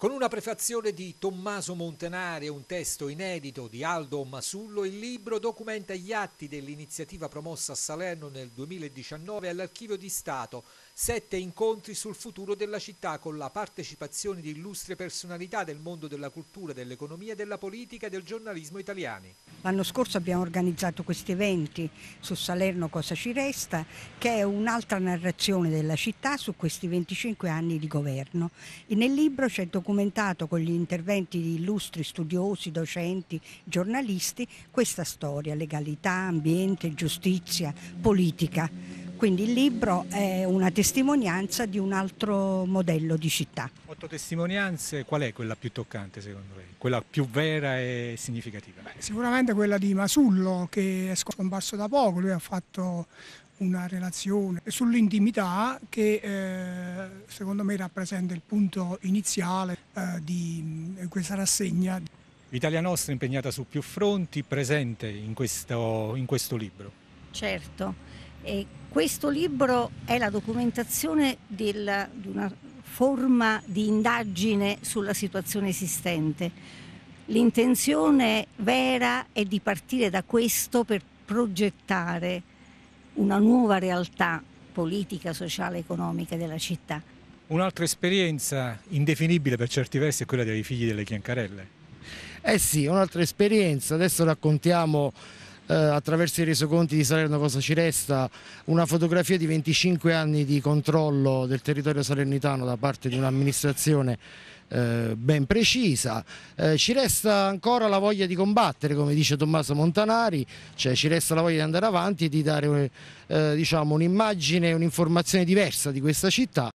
Con una prefazione di Tommaso Montenari e un testo inedito di Aldo Masullo, il libro documenta gli atti dell'iniziativa promossa a Salerno nel 2019 all'Archivio di Stato sette incontri sul futuro della città con la partecipazione di illustre personalità del mondo della cultura, dell'economia, della politica e del giornalismo italiani. L'anno scorso abbiamo organizzato questi eventi su Salerno Cosa ci resta, che è un'altra narrazione della città su questi 25 anni di governo. E nel libro c'è documentato con gli interventi di illustri studiosi, docenti, giornalisti questa storia, legalità, ambiente, giustizia, politica quindi il libro è una testimonianza di un altro modello di città. Otto testimonianze, qual è quella più toccante secondo lei? Quella più vera e significativa? Beh, sicuramente quella di Masullo che è scomparso da poco, lui ha fatto una relazione sull'intimità che eh, secondo me rappresenta il punto iniziale eh, di eh, questa rassegna. L'Italia nostra è impegnata su più fronti, presente in questo, in questo libro. Certo, e questo libro è la documentazione del, di una forma di indagine sulla situazione esistente. L'intenzione vera è di partire da questo per progettare una nuova realtà politica, sociale, economica della città. Un'altra esperienza indefinibile per certi versi è quella dei figli delle Chiancarelle. Eh sì, un'altra esperienza. Adesso raccontiamo eh, attraverso i resoconti di Salerno cosa ci resta, una fotografia di 25 anni di controllo del territorio salernitano da parte di un'amministrazione eh, ben precisa. Eh, ci resta ancora la voglia di combattere, come dice Tommaso Montanari, cioè ci resta la voglia di andare avanti e di dare eh, diciamo, un'immagine, un'informazione diversa di questa città.